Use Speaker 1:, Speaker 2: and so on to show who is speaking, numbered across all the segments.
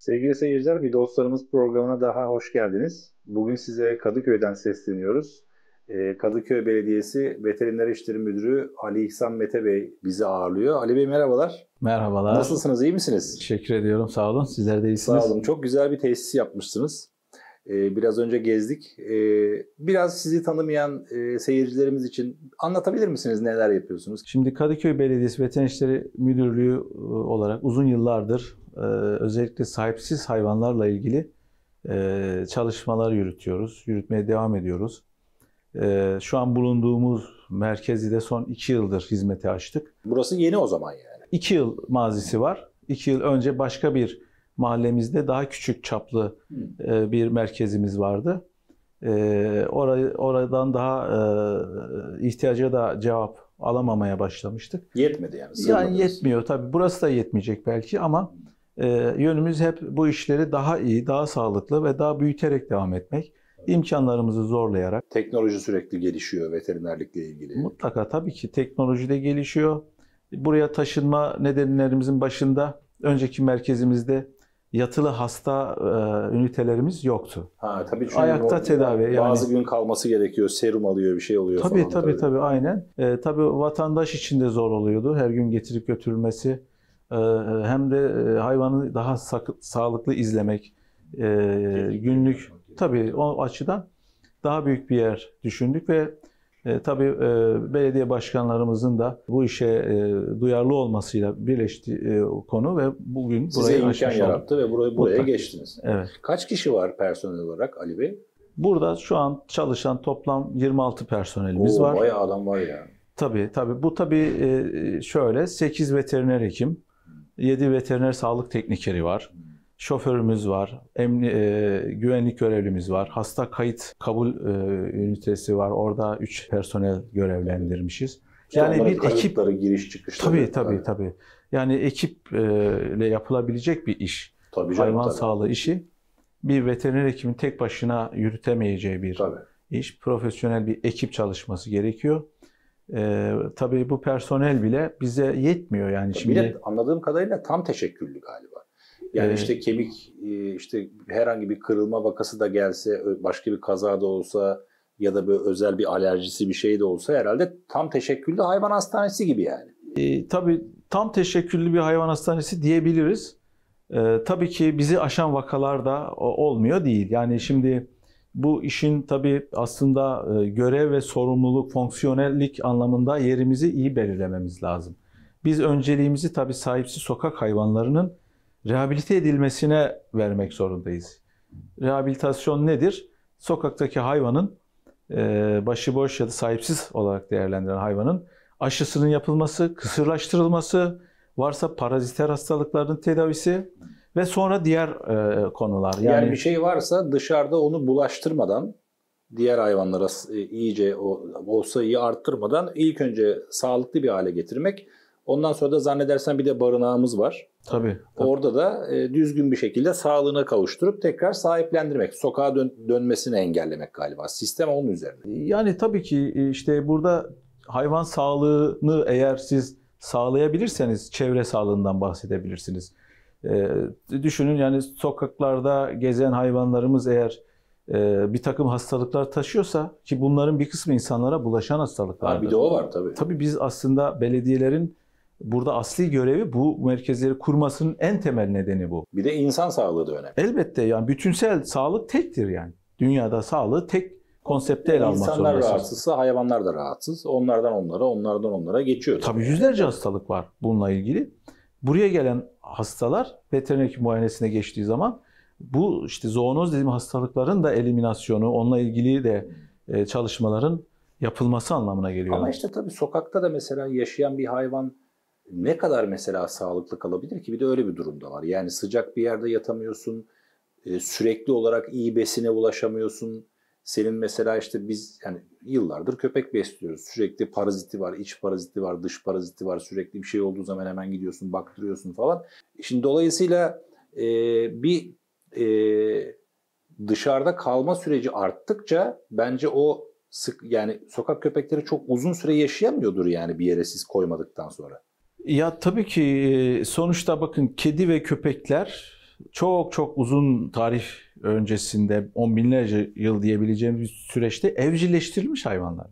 Speaker 1: Sevgili seyirciler, bir dostlarımız programına daha hoş geldiniz. Bugün size Kadıköy'den sesleniyoruz. Ee, Kadıköy Belediyesi Veteriner İşleri Müdürü Ali İhsan Mete Bey bizi ağırlıyor. Ali Bey merhabalar.
Speaker 2: Merhabalar. Nasılsınız, iyi misiniz? Teşekkür ediyorum, sağ olun. Sizler de iyisiniz. Sağ olun,
Speaker 1: çok güzel bir tesis yapmışsınız. Ee, biraz önce gezdik. Ee, biraz sizi tanımayan e, seyircilerimiz için anlatabilir misiniz neler yapıyorsunuz?
Speaker 2: Şimdi Kadıköy Belediyesi Veteriner İşleri Müdürlüğü e, olarak uzun yıllardır e, özellikle sahipsiz hayvanlarla ilgili çalışmalar yürütüyoruz. Yürütmeye devam ediyoruz. şu an bulunduğumuz merkezi de son iki yıldır hizmete açtık. Burası yeni o zaman yani. İki yıl mazisi var. İki yıl önce başka bir mahallemizde daha küçük çaplı hmm. e, bir merkezimiz vardı. E, orayı, oradan daha e, ihtiyaca da cevap alamamaya başlamıştık.
Speaker 1: Yetmedi yani. Sığmadınız. Yani
Speaker 2: yetmiyor tabii. Burası da yetmeyecek belki ama e, yönümüz hep bu işleri daha iyi, daha sağlıklı ve daha büyüterek devam etmek imkanlarımızı zorlayarak. Teknoloji sürekli gelişiyor
Speaker 1: veterinerlikle ilgili.
Speaker 2: Mutlaka tabii ki teknoloji de gelişiyor. Buraya taşınma nedenlerimizin başında önceki merkezimizde yatılı hasta e, ünitelerimiz yoktu. Ha tabii çünkü ayakta o, tedavi
Speaker 1: yani bazı gün kalması gerekiyor. Serum alıyor, bir şey
Speaker 2: oluyor tabii, falan. Tabii tabii tabii aynen. E, tabii vatandaş için de zor oluyordu. Her gün getirip götürülmesi e, hem de hayvanı daha sakı, sağlıklı izlemek e, günlük tabii o açıdan daha büyük bir yer düşündük ve e, tabii e, belediye başkanlarımızın da bu işe e, duyarlı olmasıyla birleşti e, konu ve bugün Size burayı imkan yarattı
Speaker 1: olduk. ve burayı buraya Mutlak. geçtiniz. Evet. Kaç kişi var personel olarak Ali Bey?
Speaker 2: Burada şu an çalışan toplam 26 personelimiz Oo, var. Bayağı
Speaker 1: adam var ya.
Speaker 2: Tabii tabii. Bu tabii e, şöyle 8 veteriner hekim, 7 veteriner sağlık teknikeri var. Hmm şoförümüz var, emni, e, güvenlik görevlimiz var, hasta kayıt kabul e, ünitesi var. Orada 3 personel görevlendirmişiz. yani bir ekip giriş çıkış. Tabii tabii yani. tabii. Yani ekiple e, yapılabilecek bir iş. Tabii canım, Hayvan tabii. sağlığı işi bir veteriner hekimin tek başına yürütemeyeceği bir tabii. iş. Profesyonel bir ekip çalışması gerekiyor. Ee, tabii bu personel bile bize yetmiyor yani tabii şimdi. Bir de
Speaker 1: anladığım kadarıyla tam teşekküllü galiba. Yani işte kemik e, işte herhangi bir kırılma vakası da gelse, başka bir kaza da olsa ya da böyle özel bir alerjisi
Speaker 2: bir şey de olsa herhalde tam teşekküllü hayvan hastanesi gibi yani. E, tabii tam teşekküllü bir hayvan hastanesi diyebiliriz. E, tabii ki bizi aşan vakalar da olmuyor değil. Yani şimdi bu işin tabii aslında e, görev ve sorumluluk, fonksiyonellik anlamında yerimizi iyi belirlememiz lazım. Biz önceliğimizi tabii sahipsiz sokak hayvanlarının rehabilite edilmesine vermek zorundayız. Rehabilitasyon nedir? Sokaktaki hayvanın e, başıboş ya da sahipsiz olarak değerlendirilen hayvanın aşısının yapılması, kısırlaştırılması, varsa paraziter hastalıkların tedavisi ve sonra diğer e, konular. Yani, yani bir şey
Speaker 1: varsa dışarıda onu bulaştırmadan diğer hayvanlara e, iyice o, olsa iyi arttırmadan ilk önce sağlıklı bir hale getirmek Ondan sonra da zannedersen bir de barınağımız var. Tabii. tabii. Orada da e, düzgün bir şekilde sağlığına kavuşturup tekrar sahiplendirmek, sokağa dön- dönmesini engellemek galiba. Sistem onun üzerine.
Speaker 2: Yani tabii ki e, işte burada hayvan sağlığını eğer siz sağlayabilirseniz çevre sağlığından bahsedebilirsiniz. E, düşünün yani sokaklarda gezen hayvanlarımız eğer e, bir takım hastalıklar taşıyorsa ki bunların bir kısmı insanlara bulaşan hastalıklar. bir de o var tabii. Tabii biz aslında belediyelerin Burada asli görevi bu merkezleri kurmasının en temel nedeni bu. Bir de insan sağlığı da önemli. Elbette yani bütünsel sağlık tektir yani. Dünyada sağlığı tek konsepte ele almak zorundasın. İnsanlar rahatsızsa
Speaker 1: hayvanlar da rahatsız. Onlardan onlara, onlardan onlara geçiyor. Tabii
Speaker 2: yüzlerce hastalık var bununla ilgili. Buraya gelen hastalar veteriner muayenesine geçtiği zaman bu işte zoonoz dediğim hastalıkların da eliminasyonu, onunla ilgili de e, çalışmaların yapılması anlamına geliyor. Ama
Speaker 1: işte tabii sokakta da mesela yaşayan bir hayvan ne kadar mesela sağlıklı kalabilir ki bir de öyle bir durumda var. Yani sıcak bir yerde yatamıyorsun, e, sürekli olarak iyi besine ulaşamıyorsun. Senin mesela işte biz yani yıllardır köpek besliyoruz. Sürekli paraziti var, iç paraziti var, dış paraziti var. Sürekli bir şey olduğu zaman hemen gidiyorsun, baktırıyorsun falan. Şimdi dolayısıyla e, bir e, dışarıda kalma süreci arttıkça bence o sık yani sokak köpekleri çok uzun süre yaşayamıyordur yani bir yere siz koymadıktan sonra.
Speaker 2: Ya tabii ki sonuçta bakın kedi ve köpekler çok çok uzun tarih öncesinde on binlerce yıl diyebileceğimiz bir süreçte evcilleştirilmiş hayvanlar.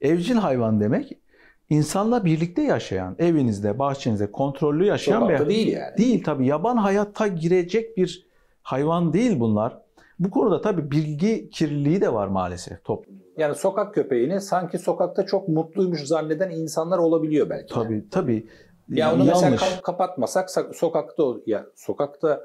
Speaker 2: Evcil hayvan demek insanla birlikte yaşayan, evinizde, bahçenizde kontrollü yaşayan Sokakta bir değil yani. Değil tabii yaban hayatta girecek bir hayvan değil bunlar. Bu konuda tabii bilgi kirliliği de var maalesef toplumda. Yani sokak köpeğini
Speaker 1: sanki sokakta çok mutluymuş zanneden insanlar olabiliyor belki.
Speaker 2: Tabii yani. tabii. Ya onu yanlış. mesela
Speaker 1: kapatmasak sokakta ya sokakta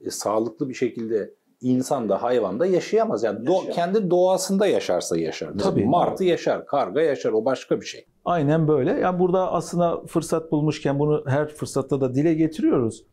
Speaker 1: e, sağlıklı bir şekilde insan da hayvan da yaşayamaz. Yani do, kendi doğasında yaşarsa yaşar. Tabii. Martı yaşar, karga yaşar o başka bir şey.
Speaker 2: Aynen böyle. Yani burada aslında fırsat bulmuşken bunu her fırsatta da dile getiriyoruz.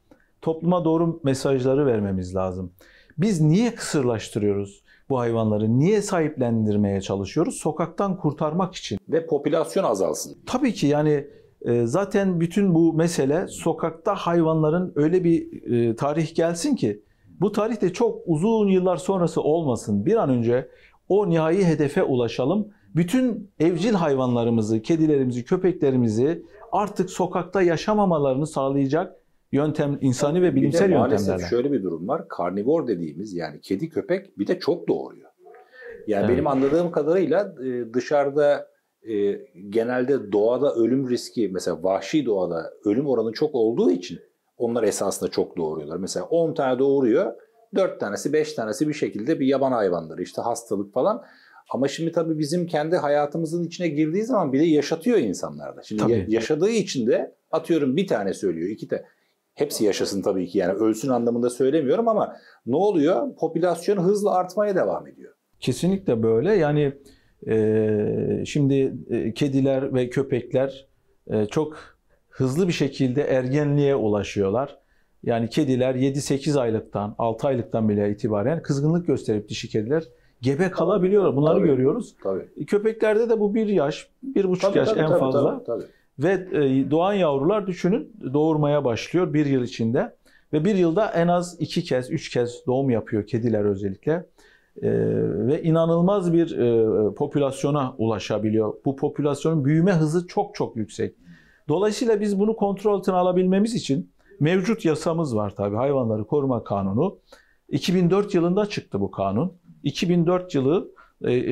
Speaker 2: Topluma doğru mesajları vermemiz lazım. Biz niye kısırlaştırıyoruz bu hayvanları? Niye sahiplendirmeye çalışıyoruz? Sokaktan kurtarmak için. Ve popülasyon azalsın. Tabii ki yani e, zaten bütün bu mesele sokakta hayvanların öyle bir e, tarih gelsin ki bu tarih de çok uzun yıllar sonrası olmasın. Bir an önce o nihai hedefe ulaşalım. Bütün evcil hayvanlarımızı, kedilerimizi, köpeklerimizi artık sokakta yaşamamalarını sağlayacak yöntem insani ve bilimsel bir maalesef şöyle
Speaker 1: bir durum var. Karnivor dediğimiz yani kedi köpek bir de çok doğuruyor. Yani evet. benim anladığım kadarıyla e, dışarıda e, genelde doğada ölüm riski mesela vahşi doğada ölüm oranı çok olduğu için onlar esasında çok doğuruyorlar. Mesela 10 tane doğuruyor. 4 tanesi 5 tanesi bir şekilde bir yaban hayvanları işte hastalık falan. Ama şimdi tabii bizim kendi hayatımızın içine girdiği zaman bile yaşatıyor insanlarda. Şimdi tabii. yaşadığı için de atıyorum bir tane söylüyor, iki tane. Hepsi yaşasın tabii ki yani ölsün anlamında söylemiyorum ama ne oluyor?
Speaker 2: Popülasyon hızla artmaya devam ediyor. Kesinlikle böyle. Yani e, şimdi e, kediler ve köpekler e, çok hızlı bir şekilde ergenliğe ulaşıyorlar. Yani kediler 7-8 aylıktan, 6 aylıktan bile itibaren kızgınlık gösterip dişi kediler gebe kalabiliyorlar. Bunları tabii, görüyoruz. Tabii. Köpeklerde de bu bir yaş, bir buçuk yaş tabii, en tabii, fazla. Tabii, tabii. Ve e, doğan yavrular düşünün doğurmaya başlıyor bir yıl içinde. Ve bir yılda en az iki kez, üç kez doğum yapıyor kediler özellikle. E, ve inanılmaz bir e, popülasyona ulaşabiliyor. Bu popülasyonun büyüme hızı çok çok yüksek. Dolayısıyla biz bunu kontrol altına alabilmemiz için mevcut yasamız var tabii hayvanları koruma kanunu. 2004 yılında çıktı bu kanun. 2004 yılı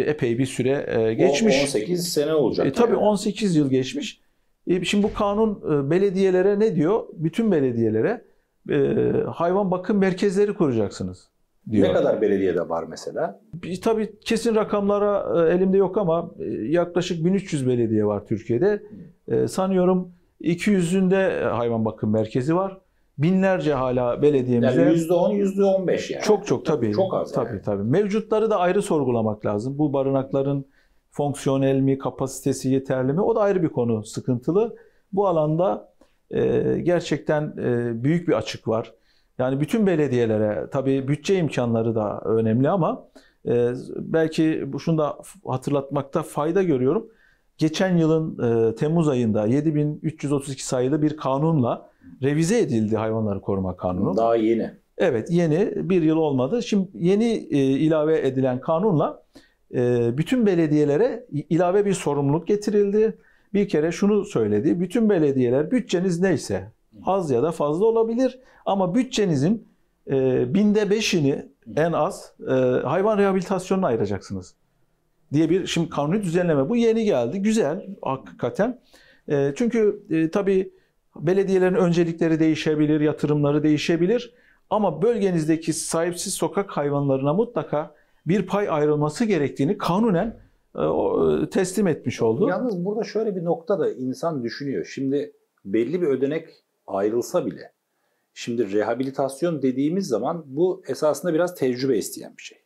Speaker 2: epey bir süre geçmiş. 18 sene olacak. E, tabii yani. 18 yıl geçmiş. E, şimdi bu kanun e, belediyelere ne diyor? Bütün belediyelere e, hayvan bakım merkezleri kuracaksınız diyor. Ne kadar
Speaker 1: belediyede var mesela?
Speaker 2: Bir, tabii kesin rakamlara elimde yok ama yaklaşık 1300 belediye var Türkiye'de. Sanıyorum 200'ünde hayvan bakım merkezi var. Binlerce hala belediyemize. Yani
Speaker 1: %10, %15 yani. Çok çok tabii. Çok az
Speaker 2: tabii, yani. tabii. Mevcutları da ayrı sorgulamak lazım. Bu barınakların fonksiyonel mi, kapasitesi yeterli mi o da ayrı bir konu sıkıntılı. Bu alanda e, gerçekten e, büyük bir açık var. Yani bütün belediyelere tabii bütçe imkanları da önemli ama e, belki şunu da hatırlatmakta fayda görüyorum. Geçen yılın e, Temmuz ayında 7332 sayılı bir kanunla revize edildi hayvanları koruma kanunu. Daha yeni. Evet yeni bir yıl olmadı. Şimdi yeni e, ilave edilen kanunla ee, bütün belediyelere ilave bir sorumluluk getirildi. Bir kere şunu söyledi. Bütün belediyeler bütçeniz neyse az ya da fazla olabilir ama bütçenizin e, binde beşini en az e, hayvan rehabilitasyonuna ayıracaksınız diye bir şimdi kanuni düzenleme. Bu yeni geldi. Güzel hakikaten. E, çünkü tabii belediyelerin öncelikleri değişebilir, yatırımları değişebilir. Ama bölgenizdeki sahipsiz sokak hayvanlarına mutlaka bir pay ayrılması gerektiğini kanunen e, e, teslim etmiş oldu.
Speaker 1: Yalnız burada şöyle bir nokta da insan düşünüyor. Şimdi belli bir ödenek ayrılsa bile şimdi rehabilitasyon dediğimiz zaman bu esasında biraz tecrübe isteyen bir şey.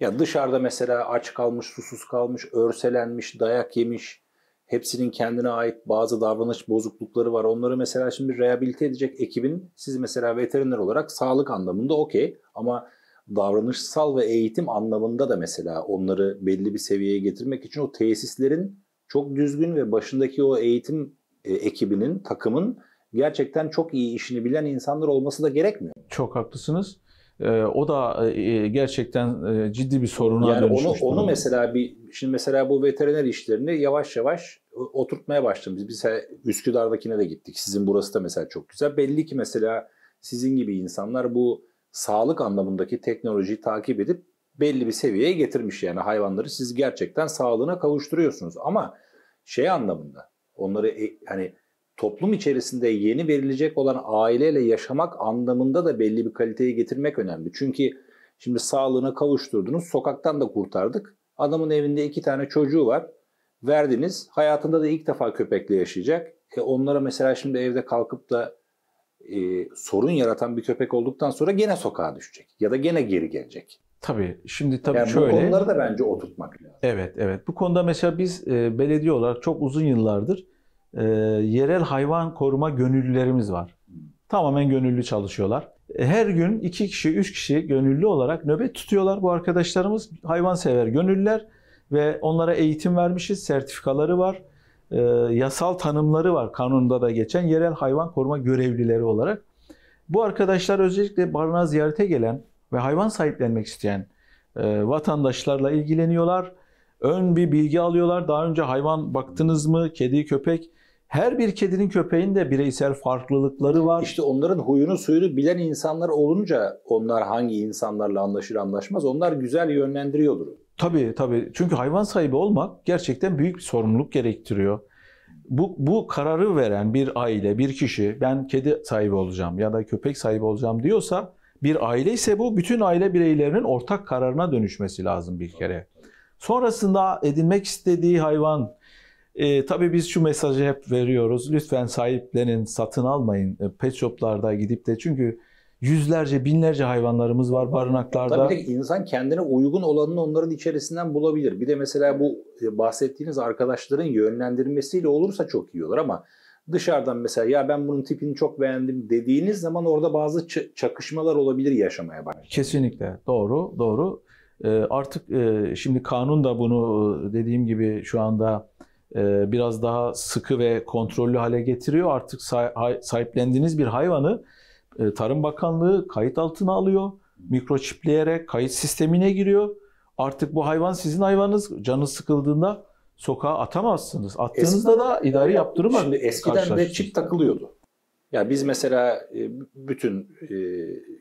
Speaker 1: Ya dışarıda mesela aç kalmış, susuz kalmış, örselenmiş, dayak yemiş, hepsinin kendine ait bazı davranış bozuklukları var. Onları mesela şimdi rehabilite edecek ekibin siz mesela veteriner olarak sağlık anlamında okey ama davranışsal ve eğitim anlamında da mesela onları belli bir seviyeye getirmek için o tesislerin çok düzgün ve başındaki o eğitim e, ekibinin, takımın gerçekten çok iyi işini bilen insanlar olması da gerekmiyor.
Speaker 2: Çok haklısınız. E, o da e, gerçekten ciddi bir soruna yani onu, onu
Speaker 1: mesela bir şimdi mesela bu veteriner işlerini yavaş yavaş oturtmaya başladım. Biz mesela Üsküdar'dakine de gittik. Sizin burası da mesela çok güzel. Belli ki mesela sizin gibi insanlar bu sağlık anlamındaki teknolojiyi takip edip belli bir seviyeye getirmiş. Yani hayvanları siz gerçekten sağlığına kavuşturuyorsunuz ama şey anlamında onları e, hani toplum içerisinde yeni verilecek olan aileyle yaşamak anlamında da belli bir kaliteyi getirmek önemli. Çünkü şimdi sağlığına kavuşturdunuz, sokaktan da kurtardık. Adamın evinde iki tane çocuğu var. Verdiniz. Hayatında da ilk defa köpekle yaşayacak. E onlara mesela şimdi evde kalkıp da e, sorun yaratan bir köpek olduktan sonra gene sokağa düşecek ya da gene geri gelecek.
Speaker 2: Tabii şimdi tabii yani şöyle. Bu konuları da
Speaker 1: bence oturtmak
Speaker 2: lazım. Evet evet. Bu konuda mesela biz e, belediye olarak çok uzun yıllardır e, yerel hayvan koruma gönüllülerimiz var. Hmm. Tamamen gönüllü çalışıyorlar. E, her gün iki kişi, üç kişi gönüllü olarak nöbet tutuyorlar bu arkadaşlarımız. Hayvansever gönüllüler ve onlara eğitim vermişiz, sertifikaları var e, yasal tanımları var kanunda da geçen yerel hayvan koruma görevlileri olarak. Bu arkadaşlar özellikle barınağı ziyarete gelen ve hayvan sahiplenmek isteyen e, vatandaşlarla ilgileniyorlar. Ön bir bilgi alıyorlar. Daha önce hayvan baktınız mı? Kedi, köpek. Her bir kedinin köpeğin de bireysel farklılıkları var. İşte onların huyunu suyunu bilen insanlar olunca onlar hangi insanlarla anlaşır anlaşmaz onlar güzel yönlendiriyordur. Tabii tabii. Çünkü hayvan sahibi olmak gerçekten büyük bir sorumluluk gerektiriyor. Bu, bu kararı veren bir aile, bir kişi ben kedi sahibi olacağım ya da köpek sahibi olacağım diyorsa bir aile ise bu bütün aile bireylerinin ortak kararına dönüşmesi lazım bir kere. Sonrasında edinmek istediği hayvan, e, tabii biz şu mesajı hep veriyoruz. Lütfen sahiplenin, satın almayın. E, pet shoplarda gidip de çünkü yüzlerce, binlerce hayvanlarımız var barınaklarda. Tabii ki
Speaker 1: insan kendine uygun olanını onların içerisinden bulabilir. Bir de mesela bu e, bahsettiğiniz arkadaşların yönlendirmesiyle olursa çok iyi olur ama dışarıdan mesela ya ben bunun tipini çok beğendim dediğiniz zaman orada bazı çakışmalar olabilir yaşamaya bak.
Speaker 2: Kesinlikle doğru, doğru. Ee, artık e, şimdi kanun da bunu e, dediğim gibi şu anda biraz daha sıkı ve kontrollü hale getiriyor. Artık sahiplendiğiniz bir hayvanı e, Tarım Bakanlığı kayıt altına alıyor. Mikroçipleyerek kayıt sistemine giriyor. Artık bu hayvan sizin hayvanınız. canı sıkıldığında sokağa atamazsınız. Attığınızda eskiden, da idari yaptırım Şimdi eskiden de çip takılıyordu. Ya yani biz
Speaker 1: mesela e, bütün e,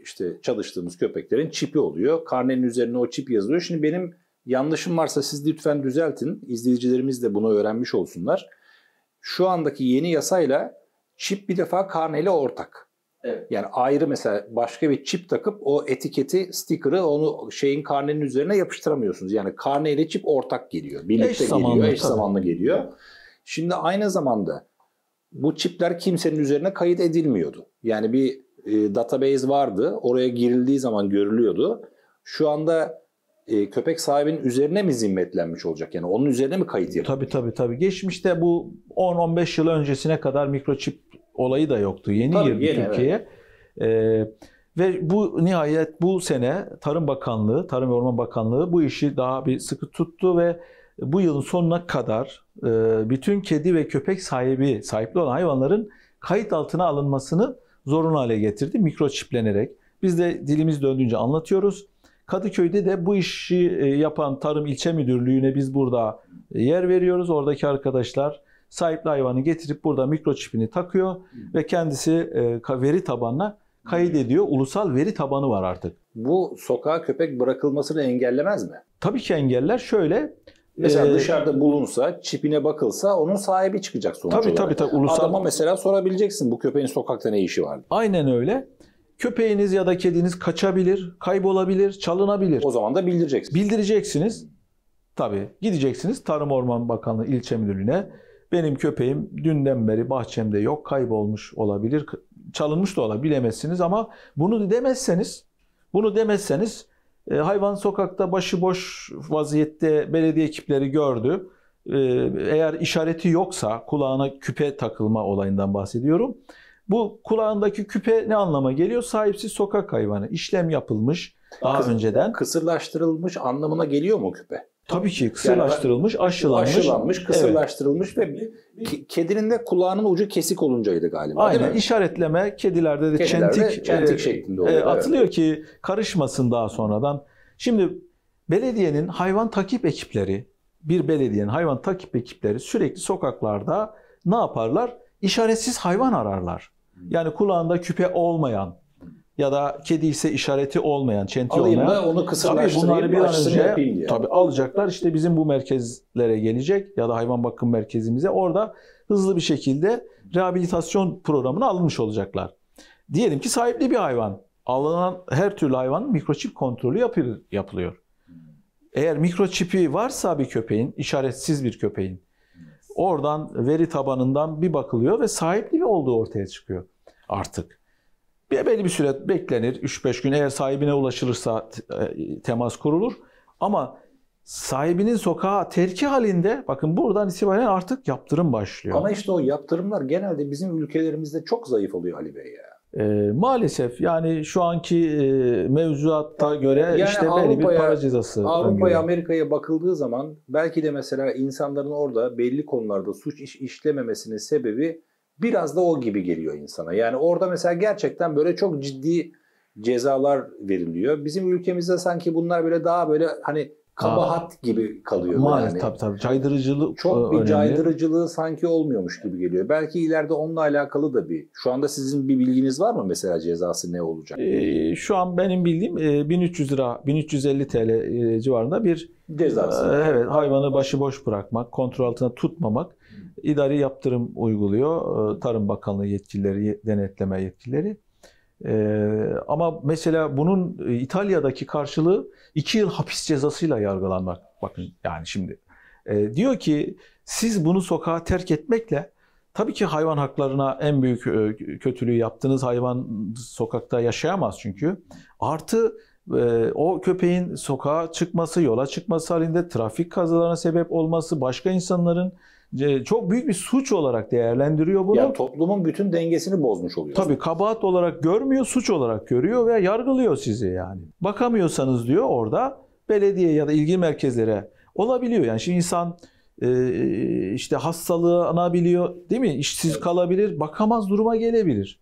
Speaker 1: işte çalıştığımız köpeklerin çipi oluyor. Karnenin üzerine o çip yazılıyor. Şimdi benim yanlışım varsa siz lütfen düzeltin. İzleyicilerimiz de bunu öğrenmiş olsunlar. Şu andaki yeni yasayla çip bir defa karneyle ortak. Evet. Yani ayrı mesela başka bir çip takıp o etiketi, sticker'ı onu şeyin karnenin üzerine yapıştıramıyorsunuz. Yani karne ile çip ortak geliyor. Birlikte eş geliyor, zamanlı, eş tabii. zamanlı geliyor. Şimdi aynı zamanda bu çipler kimsenin üzerine kayıt edilmiyordu. Yani bir e, database vardı. Oraya girildiği zaman görülüyordu. Şu anda e, köpek sahibinin üzerine mi zimmetlenmiş olacak? Yani onun üzerine mi kayıt yapılmış? Tabii tabii
Speaker 2: tabii. Geçmişte bu 10-15 yıl öncesine kadar mikroçip olayı da yoktu. Yeni Tabii, girdi yeni, Türkiye'ye. Evet. E, ve bu nihayet bu sene Tarım Bakanlığı, Tarım ve Orman Bakanlığı bu işi daha bir sıkı tuttu ve bu yılın sonuna kadar e, bütün kedi ve köpek sahibi, sahipli olan hayvanların kayıt altına alınmasını zorunlu hale getirdi mikroçiplenerek. Biz de dilimiz döndüğünce anlatıyoruz. Kadıköy'de de bu işi e, yapan Tarım İlçe Müdürlüğü'ne biz burada e, yer veriyoruz. Oradaki arkadaşlar sahipli hayvanı getirip burada mikroçipini takıyor hmm. ve kendisi e, veri tabanına kaydediyor. Hmm. Ulusal veri tabanı var artık. Bu sokağa köpek bırakılmasını engellemez mi? Tabii ki engeller. Şöyle Mesela e, dışarıda
Speaker 1: bulunsa, çipine bakılsa onun sahibi çıkacak sonuç tabii, olarak. Tabii tabii. Ulusal... Adama mesela sorabileceksin bu köpeğin sokakta ne
Speaker 2: işi var? Aynen öyle. Köpeğiniz ya da kediniz kaçabilir, kaybolabilir, çalınabilir. O zaman da bildireceksiniz. Bildireceksiniz. Tabii. Gideceksiniz Tarım Orman Bakanlığı İlçe müdürlüğüne. Benim köpeğim dünden beri bahçemde yok, kaybolmuş olabilir, çalınmış da olabilir, bilemezsiniz ama bunu demezseniz, bunu demezseniz e, hayvan sokakta başıboş vaziyette belediye ekipleri gördü. E, eğer işareti yoksa kulağına küpe takılma olayından bahsediyorum. Bu kulağındaki küpe ne anlama geliyor? Sahipsiz sokak hayvanı. işlem yapılmış daha Kıs, önceden. Kısırlaştırılmış anlamına geliyor mu küpe? Tabii ki kısırlaştırılmış, yani, aşılanmış. Aşılanmış,
Speaker 1: kısırlaştırılmış evet. ve kedinin de kulağının ucu kesik oluncaydı galiba. Aynen değil mi?
Speaker 2: işaretleme kedilerde de kedilerde çentik, çentik e, şeklinde oluyor. E, atılıyor evet. ki karışmasın daha sonradan. Şimdi belediyenin hayvan takip ekipleri, bir belediyenin hayvan takip ekipleri sürekli sokaklarda ne yaparlar? İşaretsiz hayvan ararlar. Yani kulağında küpe olmayan, ya da kedi ise işareti olmayan, çenti Alayım olmayan. Alayım onu kısırlaştırayım, tabii bunları bir an önce diye. Tabii alacaklar işte bizim bu merkezlere gelecek ya da hayvan bakım merkezimize orada hızlı bir şekilde rehabilitasyon programına alınmış olacaklar. Diyelim ki sahipli bir hayvan. Alınan her türlü hayvanın mikroçip kontrolü yapı, yapılıyor. Eğer mikroçipi varsa bir köpeğin, işaretsiz bir köpeğin, oradan veri tabanından bir bakılıyor ve sahipli bir olduğu ortaya çıkıyor artık. Bir belli bir süre beklenir. 3-5 gün eğer sahibine ulaşılırsa e, temas kurulur. Ama sahibinin sokağa terki halinde bakın buradan itibaren artık yaptırım başlıyor. Ama işte o yaptırımlar genelde bizim ülkelerimizde çok zayıf oluyor Ali Bey ya. E, maalesef yani şu anki e, mevzuatta göre yani işte belli bir para cezası. Avrupa'ya,
Speaker 1: Amerika'ya bakıldığı zaman belki de mesela insanların orada belli konularda suç iş işlememesinin sebebi Biraz da o gibi geliyor insana. Yani orada mesela gerçekten böyle çok ciddi cezalar veriliyor. Bizim ülkemizde sanki bunlar böyle daha böyle hani kabahat Aa, gibi kalıyor. Maalesef yani. tabii
Speaker 2: tabii. Caydırıcılığı Çok bir önemli. caydırıcılığı
Speaker 1: sanki olmuyormuş gibi geliyor. Belki ileride onunla alakalı da bir. Şu anda sizin bir bilginiz var mı mesela cezası ne olacak? Ee,
Speaker 2: şu an benim bildiğim 1300 e, lira 1350 TL e, civarında bir cezası. E, evet hayvanı başıboş bırakmak, kontrol altına tutmamak idari yaptırım uyguluyor. E, Tarım Bakanlığı yetkilileri, denetleme yetkilileri. E, ama mesela bunun e, İtalya'daki karşılığı iki yıl hapis cezasıyla yargılanmak. Bakın yani şimdi diyor ki siz bunu sokağa terk etmekle tabii ki hayvan haklarına en büyük kötülüğü yaptığınız hayvan sokakta yaşayamaz çünkü. Artı o köpeğin sokağa çıkması, yola çıkması halinde trafik kazalarına sebep olması, başka insanların ee, çok büyük bir suç olarak değerlendiriyor bunu. Ya toplumun bütün dengesini bozmuş oluyor. Tabii kabahat olarak görmüyor, suç olarak görüyor veya yargılıyor sizi yani. Bakamıyorsanız diyor orada belediye ya da ilgi merkezlere olabiliyor. Yani şimdi insan e, e, işte hastalığı anabiliyor değil mi? İşsiz evet. kalabilir, bakamaz duruma gelebilir.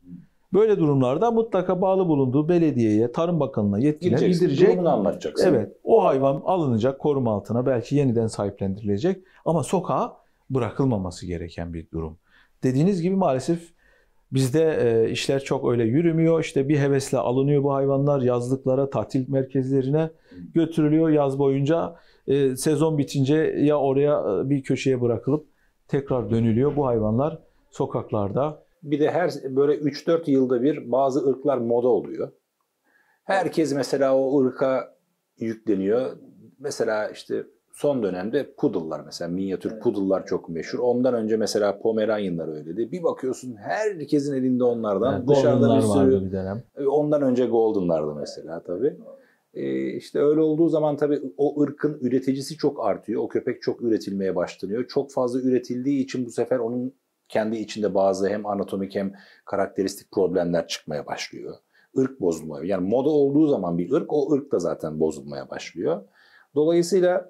Speaker 2: Böyle durumlarda mutlaka bağlı bulunduğu belediyeye, Tarım Bakanlığı'na yetkililer bildirecek. Durumunu anlatacaksın. Evet. O hayvan alınacak koruma altına belki yeniden sahiplendirilecek. Ama sokağa bırakılmaması gereken bir durum. Dediğiniz gibi maalesef bizde e, işler çok öyle yürümüyor. İşte bir hevesle alınıyor bu hayvanlar yazlıklara, tatil merkezlerine götürülüyor yaz boyunca. E, sezon bitince ya oraya e, bir köşeye bırakılıp tekrar dönülüyor bu hayvanlar sokaklarda.
Speaker 1: Bir de her böyle 3-4 yılda bir bazı ırklar moda oluyor. Herkes mesela o ırka yükleniyor. Mesela işte son dönemde poodle'lar mesela minyatür evet. poodle'lar çok meşhur. Ondan önce mesela Pomeranyan'lar öyleydi. Bir bakıyorsun herkesin elinde onlardan. Evet, Dışarıda bir sürü. Bir dönem. E, ondan önce Golden'lardı mesela tabii. Ee, işte öyle olduğu zaman tabii o ırkın üreticisi çok artıyor. O köpek çok üretilmeye başlanıyor. Çok fazla üretildiği için bu sefer onun kendi içinde bazı hem anatomik hem karakteristik problemler çıkmaya başlıyor. Irk bozulmaya yani moda olduğu zaman bir ırk o ırk da zaten bozulmaya başlıyor. Dolayısıyla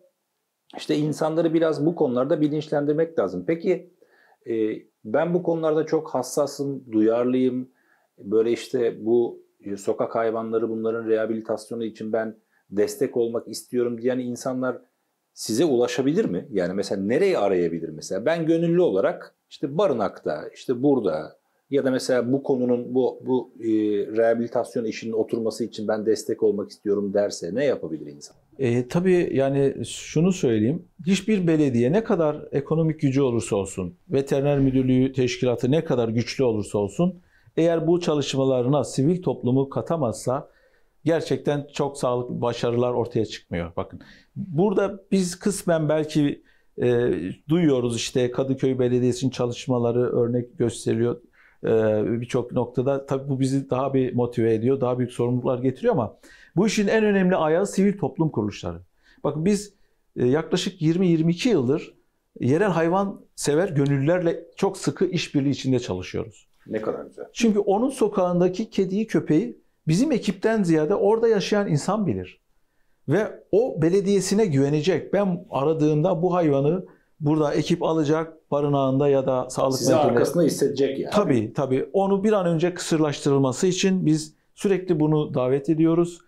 Speaker 1: işte insanları biraz bu konularda bilinçlendirmek lazım. Peki e, ben bu konularda çok hassasım, duyarlıyım. Böyle işte bu sokak hayvanları bunların rehabilitasyonu için ben destek olmak istiyorum diyen insanlar size ulaşabilir mi? Yani mesela nereyi arayabilir mesela? Ben gönüllü olarak işte barınakta, işte burada ya da mesela bu konunun bu bu e, rehabilitasyon işinin oturması için ben destek olmak istiyorum derse ne yapabilir
Speaker 2: insan? E, tabii yani şunu söyleyeyim. Hiçbir belediye ne kadar ekonomik gücü olursa olsun, veteriner müdürlüğü teşkilatı ne kadar güçlü olursa olsun, eğer bu çalışmalarına sivil toplumu katamazsa gerçekten çok sağlıklı başarılar ortaya çıkmıyor. Bakın burada biz kısmen belki e, duyuyoruz işte Kadıköy Belediyesi'nin çalışmaları örnek gösteriyor e, birçok noktada. Tabii bu bizi daha bir motive ediyor, daha büyük sorumluluklar getiriyor ama bu işin en önemli ayağı sivil toplum kuruluşları. Bakın biz e, yaklaşık 20-22 yıldır yerel hayvan sever gönüllülerle çok sıkı işbirliği içinde çalışıyoruz. Ne kadar güzel. Çünkü onun sokağındaki kediyi, köpeği bizim ekipten ziyade orada yaşayan insan bilir. Ve o belediyesine güvenecek. Ben aradığımda bu hayvanı burada ekip alacak barınağında ya da sağlık Size merkezinde. arkasında
Speaker 1: hissedecek yani. Tabii
Speaker 2: tabii. Onu bir an önce kısırlaştırılması için biz sürekli bunu davet ediyoruz.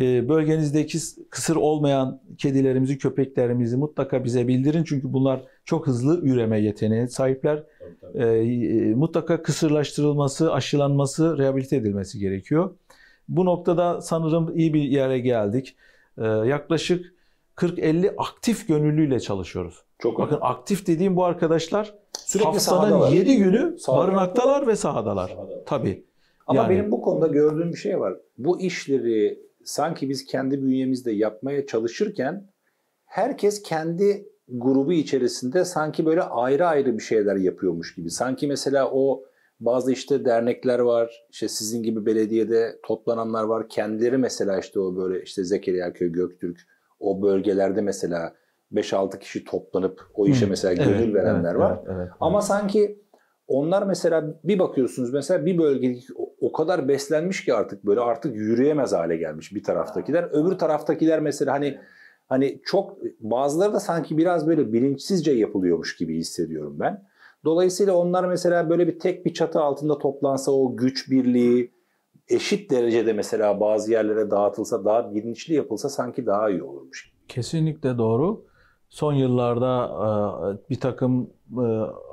Speaker 2: Ee, bölgenizdeki kısır olmayan kedilerimizi, köpeklerimizi mutlaka bize bildirin. Çünkü bunlar çok hızlı üreme yeteneği sahipler. Tabii, tabii. Ee, e, mutlaka kısırlaştırılması, aşılanması, rehabilite edilmesi gerekiyor. Bu noktada sanırım iyi bir yere geldik. Ee, yaklaşık 40-50 aktif gönüllüyle çalışıyoruz. Çok Bakın önemli. aktif dediğim bu arkadaşlar Sürekli haftanın 7 günü Sahada. barınaktalar ve sahadalar. sahadalar. Tabii. Ama yani, benim bu
Speaker 1: konuda gördüğüm bir şey var. Bu işleri sanki biz kendi bünyemizde yapmaya çalışırken herkes kendi grubu içerisinde sanki böyle ayrı ayrı bir şeyler yapıyormuş gibi. Sanki mesela o bazı işte dernekler var, işte sizin gibi belediyede toplananlar var. Kendileri mesela işte o böyle işte Zekeriya Köy, Göktürk o bölgelerde mesela 5-6 kişi toplanıp o işe mesela gönül evet, verenler evet, var. Evet, evet, Ama evet. sanki onlar mesela bir bakıyorsunuz mesela bir bölgedeki o kadar beslenmiş ki artık böyle artık yürüyemez hale gelmiş bir taraftakiler. Öbür taraftakiler mesela hani hani çok bazıları da sanki biraz böyle bilinçsizce yapılıyormuş gibi hissediyorum ben. Dolayısıyla onlar mesela böyle bir tek bir çatı altında toplansa o güç birliği eşit derecede mesela bazı yerlere dağıtılsa daha bilinçli yapılsa sanki
Speaker 2: daha iyi olurmuş. Kesinlikle doğru. Son yıllarda e, bir takım e,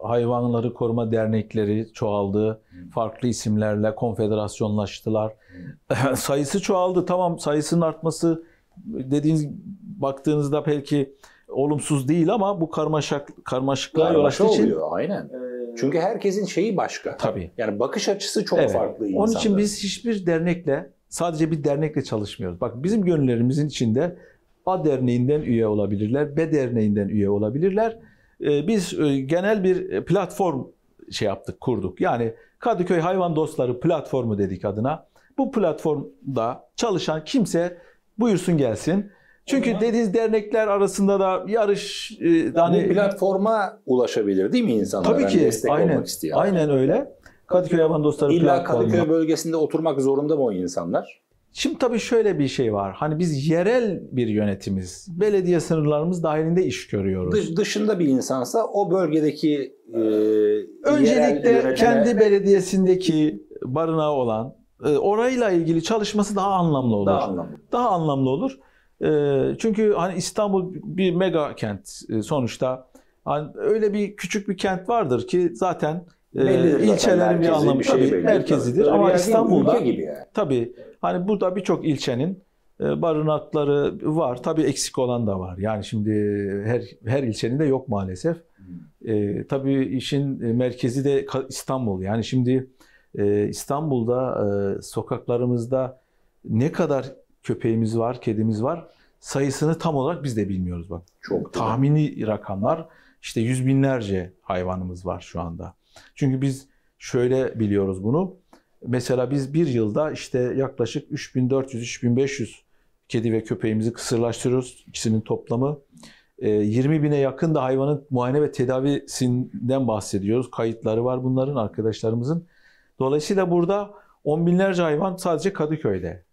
Speaker 2: hayvanları koruma dernekleri çoğaldı. Farklı isimlerle konfederasyonlaştılar. sayısı çoğaldı. Tamam sayısının artması dediğiniz baktığınızda belki olumsuz değil ama bu karmaşak karmaşıklığa yol açtığı için oluyor aynen. Ee, Çünkü herkesin şeyi başka. Tabii. Yani bakış açısı çok evet. farklı insanlar. Onun için biz hiçbir dernekle sadece bir dernekle çalışmıyoruz. Bak bizim gönüllerimizin içinde A derneğinden üye olabilirler, B derneğinden üye olabilirler. Ee, biz e, genel bir platform şey yaptık, kurduk. Yani Kadıköy Hayvan Dostları platformu dedik adına. Bu platformda çalışan kimse buyursun gelsin. Çünkü dediğiniz dernekler arasında da yarış e, yani hani, platforma ulaşabilir değil mi insanlar? Tabii hani ki. Yani destek aynen, olmak Aynen öyle. Kadıköy Hayvan Dostları İlla platformu. Kadıköy bölgesinde oturmak zorunda mı o insanlar? Şimdi tabii şöyle bir şey var. Hani biz yerel bir yönetimiz. Belediye sınırlarımız dahilinde iş görüyoruz. Dış, dışında bir insansa o
Speaker 1: bölgedeki e, öncelikle yönetime... kendi
Speaker 2: belediyesindeki barınağı olan e, orayla ilgili çalışması daha anlamlı olur. Daha anlamlı. Daha anlamlı olur. E, çünkü hani İstanbul bir mega kent e, sonuçta. Hani öyle bir küçük bir kent vardır ki zaten ee, bellidir ilçelerin bir anlamı bir şey, şey merkezidir ama İstanbul'da gibi yani. tabii hani burada birçok ilçenin e, barınakları var. Tabii eksik olan da var. Yani şimdi her her ilçenin de yok maalesef. Hmm. E, tabii işin e, merkezi de İstanbul. Yani şimdi e, İstanbul'da e, sokaklarımızda ne kadar köpeğimiz var, kedimiz var sayısını tam olarak biz de bilmiyoruz bak. Çok tahmini rakamlar işte yüz binlerce hayvanımız var şu anda. Çünkü biz şöyle biliyoruz bunu. Mesela biz bir yılda işte yaklaşık 3400-3500 kedi ve köpeğimizi kısırlaştırıyoruz. İkisinin toplamı. 20 ee, bine yakın da hayvanın muayene ve tedavisinden bahsediyoruz. Kayıtları var bunların arkadaşlarımızın. Dolayısıyla burada on binlerce hayvan sadece Kadıköy'de.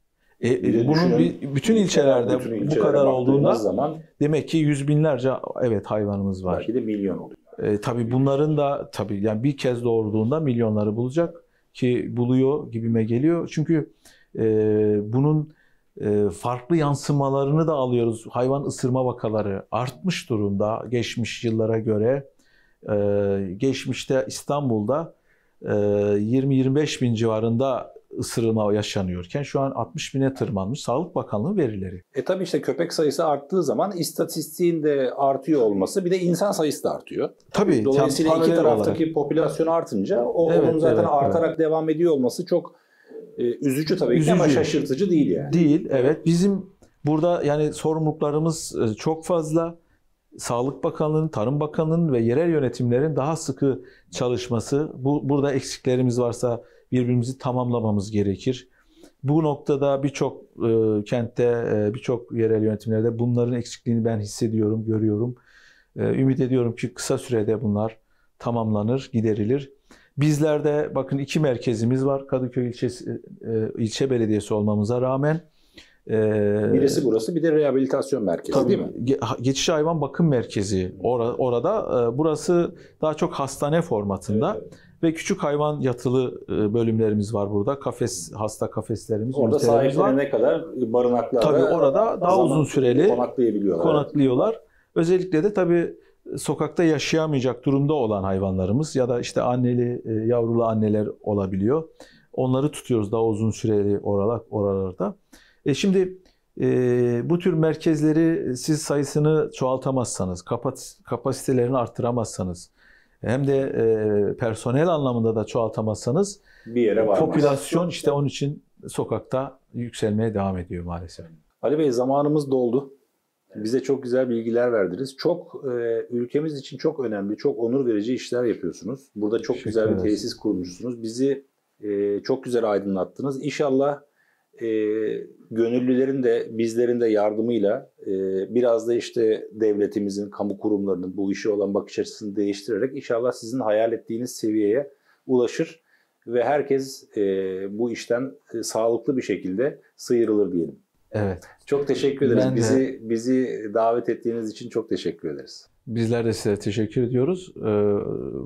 Speaker 2: E, e bunun bir, bütün ilçelerde bütün bu kadar olduğunda zaman, demek ki yüz binlerce evet hayvanımız var. Belki de milyon oluyor. E, tabii bunların da tabii yani bir kez doğurduğunda milyonları bulacak ki buluyor gibime geliyor. Çünkü e, bunun e, farklı yansımalarını da alıyoruz. Hayvan ısırma vakaları artmış durumda geçmiş yıllara göre. E, geçmişte İstanbul'da 20-25 e, bin civarında ısırılma yaşanıyorken şu an 60 bine tırmanmış Sağlık Bakanlığı verileri.
Speaker 1: E tabi işte köpek sayısı arttığı zaman istatistiğin de artıyor olması bir de insan sayısı da artıyor. Tabi. Dolayısıyla iki taraftaki olarak. popülasyon artınca o evet, onun zaten evet, artarak evet. devam ediyor olması çok e, üzücü tabii üzücü. ki ama şaşırtıcı değil yani.
Speaker 2: Değil evet bizim burada yani sorumluluklarımız e, çok fazla. Sağlık Bakanlığı'nın, Tarım Bakanlığı'nın ve yerel yönetimlerin daha sıkı çalışması, bu burada eksiklerimiz varsa birbirimizi tamamlamamız gerekir. Bu noktada birçok e, kentte, e, birçok yerel yönetimlerde bunların eksikliğini ben hissediyorum, görüyorum. E, ümit ediyorum ki kısa sürede bunlar tamamlanır, giderilir. Bizlerde bakın iki merkezimiz var Kadıköy ilçesi, e, e, ilçe belediyesi olmamıza rağmen. E, Birisi
Speaker 1: burası bir de rehabilitasyon
Speaker 2: merkezi tabii, değil mi? Ge Geçiş hayvan bakım merkezi Or orada. E, burası daha çok hastane formatında. evet. Ve küçük hayvan yatılı e, bölümlerimiz var burada. Kafes, hasta kafeslerimiz, Orada sahiplenene
Speaker 1: kadar barınaklar tabii orada daha uzun süreli konaklayabiliyorlar.
Speaker 2: konaklıyorlar. Özellikle de tabii sokakta yaşayamayacak durumda olan hayvanlarımız ya da işte anneli, e, yavrulu anneler olabiliyor. Onları tutuyoruz daha uzun süreli oralar, oralarda. E şimdi e, bu tür merkezleri siz sayısını çoğaltamazsanız, kapat, kapasitelerini artıramazsanız hem de e, personel anlamında da çoğaltamazsanız
Speaker 1: bir yere varmaz. Popülasyon işte
Speaker 2: onun için sokakta yükselmeye devam ediyor maalesef.
Speaker 1: Ali Bey zamanımız doldu. Bize çok güzel bilgiler verdiniz. Çok e, ülkemiz için çok önemli, çok onur verici işler yapıyorsunuz. Burada çok güzel bir tesis kurmuşsunuz. Bizi e, çok güzel aydınlattınız. İnşallah e, gönüllülerin de bizlerin de yardımıyla e, biraz da işte devletimizin, kamu kurumlarının bu işe olan bakış açısını değiştirerek inşallah sizin hayal ettiğiniz seviyeye ulaşır ve herkes e, bu işten e, sağlıklı bir şekilde sıyrılır diyelim. Evet. Çok teşekkür ederiz. Ben bizi de... bizi davet ettiğiniz için çok teşekkür ederiz.
Speaker 2: Bizler de size teşekkür ediyoruz. Ee,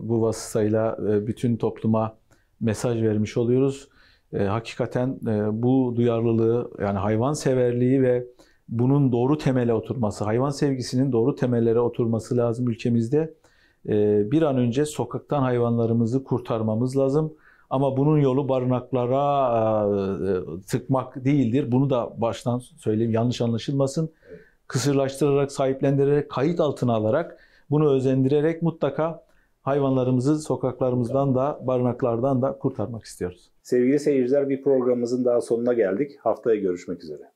Speaker 2: bu vasıtayla e, bütün topluma mesaj vermiş oluyoruz e, hakikaten e, bu duyarlılığı yani hayvan severliği ve bunun doğru temele oturması, hayvan sevgisinin doğru temellere oturması lazım ülkemizde. E, bir an önce sokaktan hayvanlarımızı kurtarmamız lazım. Ama bunun yolu barınaklara e, e, tıkmak değildir. Bunu da baştan söyleyeyim yanlış anlaşılmasın. Kısırlaştırarak, sahiplendirerek, kayıt altına alarak, bunu özendirerek mutlaka hayvanlarımızı sokaklarımızdan da barınaklardan da kurtarmak istiyoruz.
Speaker 1: Sevgili seyirciler bir programımızın daha sonuna geldik. Haftaya görüşmek üzere.